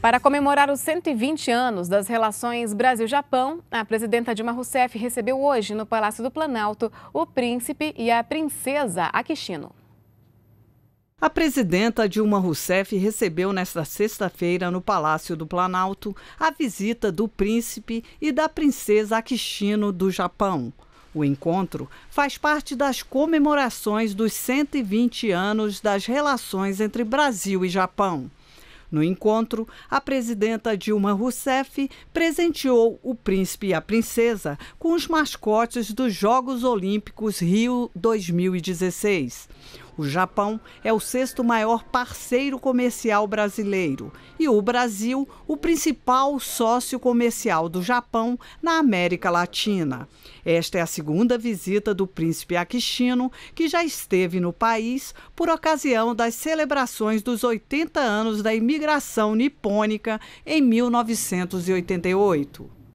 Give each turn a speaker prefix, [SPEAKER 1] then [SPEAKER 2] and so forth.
[SPEAKER 1] Para comemorar os 120 anos das relações Brasil-Japão, a presidenta Dilma Rousseff recebeu hoje no Palácio do Planalto o príncipe e a princesa Akishino.
[SPEAKER 2] A presidenta Dilma Rousseff recebeu nesta sexta-feira no Palácio do Planalto a visita do príncipe e da princesa Akishino do Japão. O encontro faz parte das comemorações dos 120 anos das relações entre Brasil e Japão. No encontro, a presidenta Dilma Rousseff presenteou o príncipe e a princesa com os mascotes dos Jogos Olímpicos Rio 2016. O Japão é o sexto maior parceiro comercial brasileiro e o Brasil, o principal sócio comercial do Japão na América Latina. Esta é a segunda visita do príncipe Akishino, que já esteve no país por ocasião das celebrações dos 80 anos da imigração nipônica em 1988.